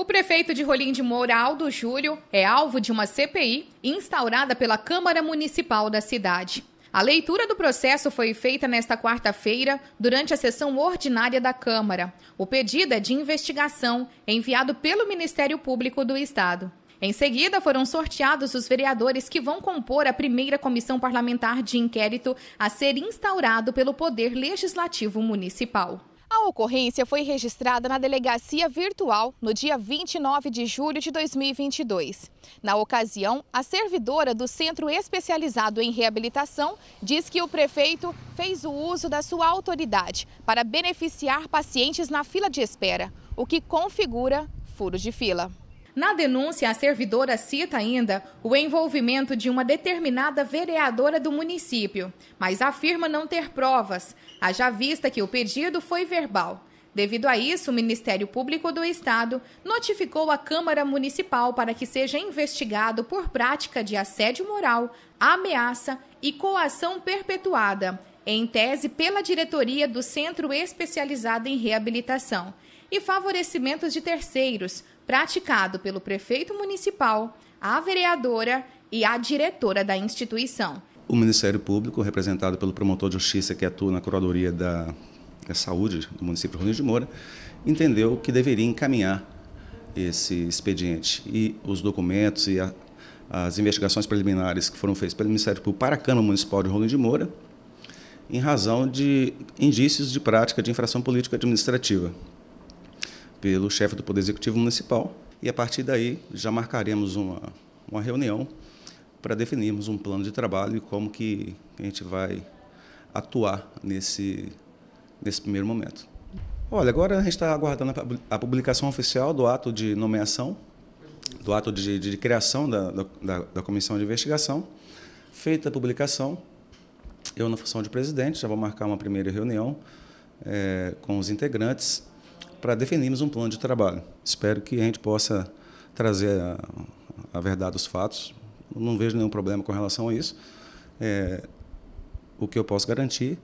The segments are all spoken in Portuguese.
O prefeito de Rolim de Moura, Aldo Júlio, é alvo de uma CPI instaurada pela Câmara Municipal da cidade. A leitura do processo foi feita nesta quarta-feira, durante a sessão ordinária da Câmara. O pedido é de investigação enviado pelo Ministério Público do Estado. Em seguida, foram sorteados os vereadores que vão compor a primeira comissão parlamentar de inquérito a ser instaurado pelo Poder Legislativo Municipal. A ocorrência foi registrada na delegacia virtual no dia 29 de julho de 2022. Na ocasião, a servidora do Centro Especializado em Reabilitação diz que o prefeito fez o uso da sua autoridade para beneficiar pacientes na fila de espera, o que configura furo de fila. Na denúncia, a servidora cita ainda o envolvimento de uma determinada vereadora do município, mas afirma não ter provas, haja vista que o pedido foi verbal. Devido a isso, o Ministério Público do Estado notificou a Câmara Municipal para que seja investigado por prática de assédio moral, ameaça e coação perpetuada, em tese pela diretoria do Centro Especializado em Reabilitação, e favorecimentos de terceiros, praticado pelo prefeito municipal, a vereadora e a diretora da instituição. O Ministério Público, representado pelo promotor de justiça que atua na Curadoria da, da Saúde do município de Rio de Moura, entendeu que deveria encaminhar esse expediente e os documentos e a, as investigações preliminares que foram feitas pelo Ministério Público para a Câmara Municipal de Rolândia de Moura, em razão de indícios de prática de infração política administrativa pelo chefe do Poder Executivo Municipal. E a partir daí já marcaremos uma, uma reunião para definirmos um plano de trabalho e como que a gente vai atuar nesse, nesse primeiro momento. Olha, agora a gente está aguardando a publicação oficial do ato de nomeação, do ato de, de, de criação da, da, da, comissão de investigação. Feita a publicação, eu, na função de presidente, já vou marcar uma primeira reunião é, com os integrantes para definirmos um plano de trabalho. Espero que a gente possa trazer a, a verdade dos fatos. não vejo nenhum problema com relação a isso. É, o que eu posso garantir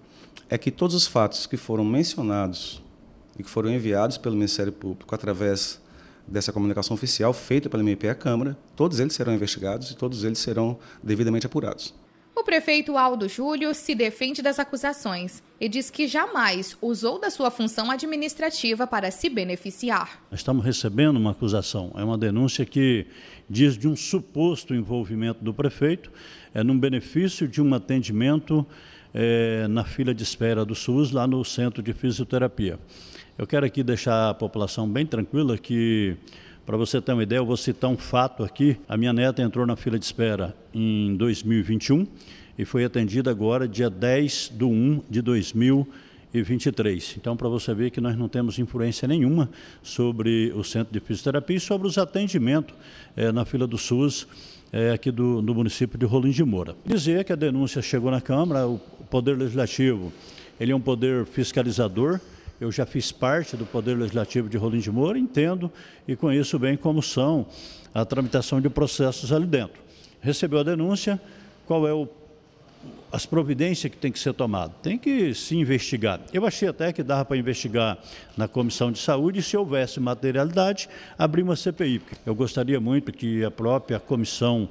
é que todos os fatos que foram mencionados e que foram enviados pelo Ministério Público através dessa comunicação oficial feita pela MP à Câmara, todos eles serão investigados e todos eles serão devidamente apurados. O prefeito Aldo Júlio se defende das acusações e diz que jamais usou da sua função administrativa para se beneficiar. estamos recebendo uma acusação, é uma denúncia que diz de um suposto envolvimento do prefeito é, num benefício de um atendimento é, na fila de espera do SUS, lá no centro de fisioterapia. Eu quero aqui deixar a população bem tranquila que para você ter uma ideia, eu vou citar um fato aqui. A minha neta entrou na fila de espera em 2021 e foi atendida agora dia 10 de 1 de 2023. Então, para você ver que nós não temos influência nenhuma sobre o centro de fisioterapia e sobre os atendimentos é, na fila do SUS é, aqui do, do, município de Rolim de Moura. Dizer que a denúncia chegou na Câmara, o Poder Legislativo ele é um poder fiscalizador, eu já fiz parte do Poder Legislativo de Rolim de Moura, entendo e conheço bem como são a tramitação de processos ali dentro. Recebeu a denúncia, qual é o as providências que tem que ser tomadas. Tem que se investigar. Eu achei até que dava para investigar na Comissão de Saúde, se houvesse materialidade, abrir uma CPI. Eu gostaria muito que a própria comissão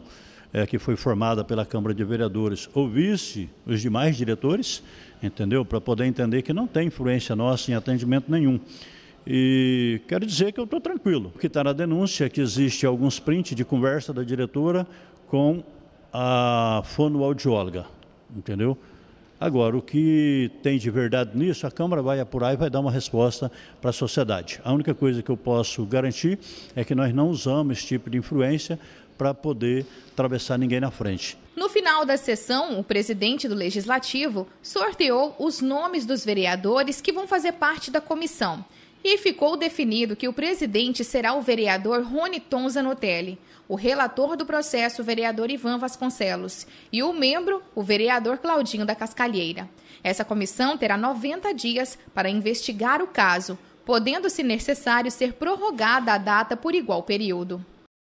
é, que foi formada pela Câmara de Vereadores ouvisse os demais diretores, entendeu? Para poder entender que não tem influência nossa em atendimento nenhum. E quero dizer que eu estou tranquilo, que está na denúncia que existe alguns prints de conversa da diretora com a fonoaudióloga entendeu? Agora, o que tem de verdade nisso, a Câmara vai apurar e vai dar uma resposta para a sociedade. A única coisa que eu posso garantir é que nós não usamos esse tipo de influência para poder atravessar ninguém na frente. No final da sessão, o presidente do Legislativo sorteou os nomes dos vereadores que vão fazer parte da comissão. E ficou definido que o presidente será o vereador Rony Tonza Notelli, o relator do processo, o vereador Ivan Vasconcelos, e o membro, o vereador Claudinho da Cascalheira. Essa comissão terá 90 dias para investigar o caso, podendo, se necessário, ser prorrogada a data por igual período.